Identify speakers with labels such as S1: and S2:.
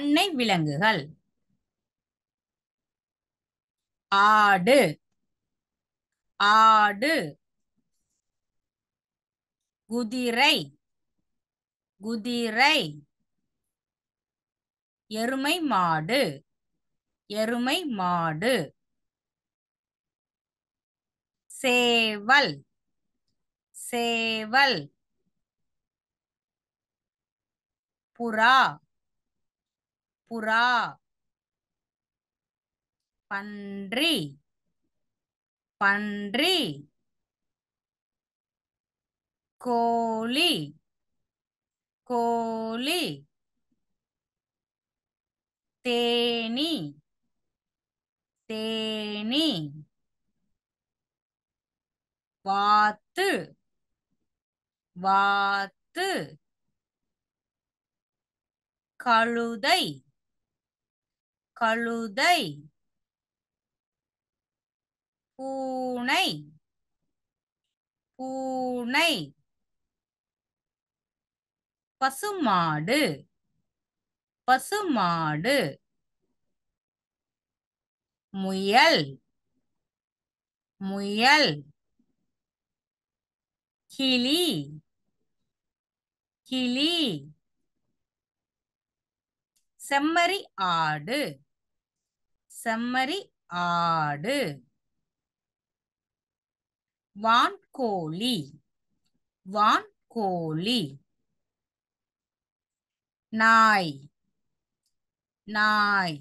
S1: பண்ணை விலங்குகள் ஆடு ஆடு குதிரை குதிரை எருமை மாடு எருமை மாடு சேவல் சேவல் புறா புறா பன்றி பன்றி கோழி கோழி தேனி தேனி வாத்து வாத்து கழுதை கழுதை பூனை பூனை பசுமாடு பசுமாடு முயல் முயல் கிளி கிளி செம்மறி ஆடு செம்மறி ஆடு வான்கோழி வான்கோழி நாய் நாய்